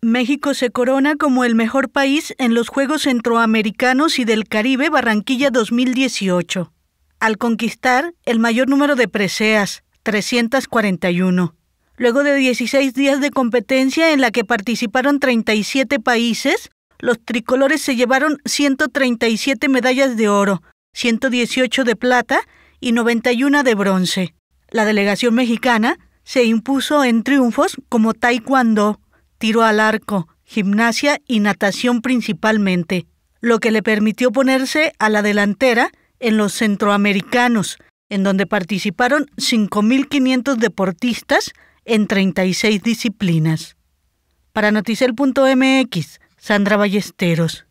México se corona como el mejor país en los Juegos Centroamericanos y del Caribe Barranquilla 2018, al conquistar el mayor número de preseas, 341. Luego de 16 días de competencia en la que participaron 37 países, los tricolores se llevaron 137 medallas de oro, 118 de plata y 91 de bronce. La delegación mexicana se impuso en triunfos como Taekwondo, tiro al arco, gimnasia y natación principalmente, lo que le permitió ponerse a la delantera en los centroamericanos, en donde participaron 5.500 deportistas en 36 disciplinas. Para Noticel.mx, Sandra Ballesteros.